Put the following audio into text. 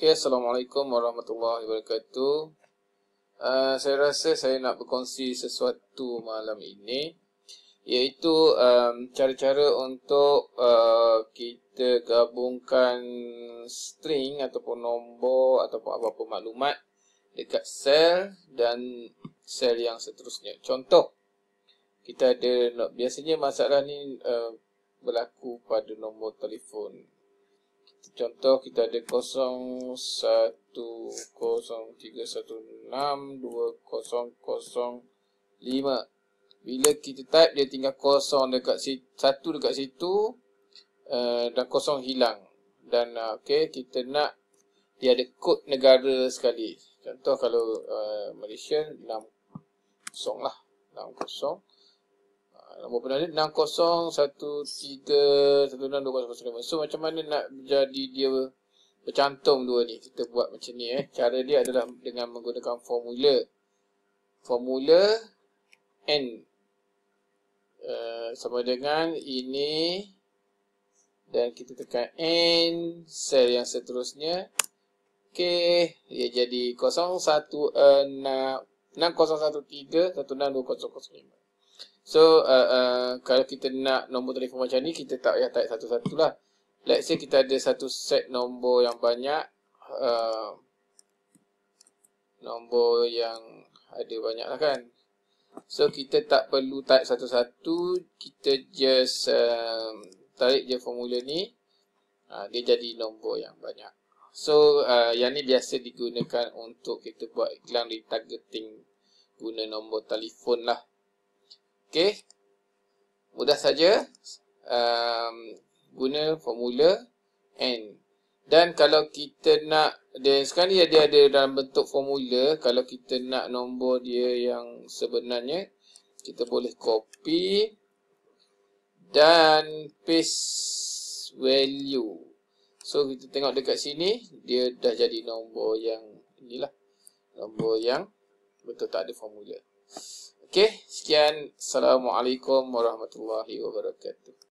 Okay, Assalamualaikum warahmatullahi wabarakatuh. Uh, saya rasa saya nak berkongsi sesuatu malam ini iaitu um, cara-cara untuk uh, kita gabungkan string ataupun nombor ataupun apa-apa maklumat dekat sel dan sel yang seterusnya. Contoh, kita ada biasanya masalah ni uh, berlaku pada nombor telefon contoh kita ada lima bila kita type dia tinggal kosong dekat si satu dekat situ uh, dan kosong hilang dan uh, ah, okey kita nak dia ada kod negara sekali contoh kalau uh, Malaysia 60 lah 60 nombor penanding 60131620005 so macam mana nak jadi dia bercantum dua ni kita buat macam ni eh cara dia adalah dengan menggunakan formula formula n uh, sama dengan ini dan kita tekan n sel yang seterusnya okey dia jadi 016 6013 162005 So, uh, uh, kalau kita nak nombor telefon macam ni, kita tak payah type satu-satu lah. Let's say kita ada satu set nombor yang banyak. Uh, nombor yang ada banyak lah kan. So, kita tak perlu type satu-satu. Kita just uh, tarik je formula ni. Uh, dia jadi nombor yang banyak. So, uh, yang ni biasa digunakan untuk kita buat iklan retargeting guna nombor telefon lah. Okay, Mudah saja um, guna formula N. Dan kalau kita nak, dan sekarang dia, dia ada dalam bentuk formula, kalau kita nak nombor dia yang sebenarnya, kita boleh copy dan paste value. So, kita tengok dekat sini, dia dah jadi nombor yang inilah. Nombor yang betul tak ada formula. Okey, sekian. Assalamualaikum warahmatullahi wabarakatuh.